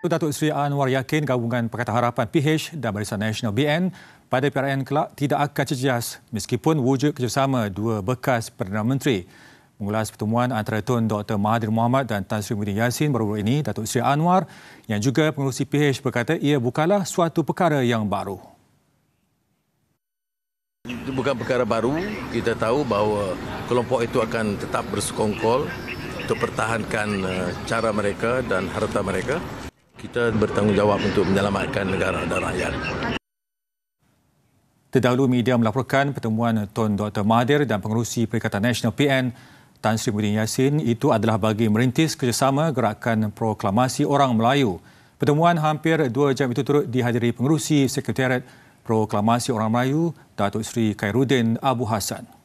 Datuk Sri Anwar yakin gabungan Pakatan Harapan PH dan Barisan Nasional BN pada PRN kelak tidak akan cerjas meskipun wujud kerjasama dua bekas Perdana Menteri. Mengulas pertemuan antara Tun Dr. Mahathir Mohamad dan Tan Sri Muhyiddin Yassin baru-baru ini, Datuk Sri Anwar yang juga pengurusi PH berkata ia bukanlah suatu perkara yang baru. Itu bukan perkara baru. Kita tahu bahawa kelompok itu akan tetap bersekongkol untuk pertahankan eh, cara mereka dan harta mereka. Kita bertanggungjawab untuk menyelamatkan negara dan rakyat. Terdahulu media melaporkan pertemuan Tuan Dr. Mahathir dan pengurusi Perikatan Nasional PN Tan Sri Muhyiddin Yassin itu adalah bagi merintis kerjasama gerakan proklamasi orang Melayu. Pertemuan hampir dua jam itu turut dihadiri pengurusi Sekretariat Proklamasi Orang Melayu, Datuk Seri Khairuddin Abu Hassan.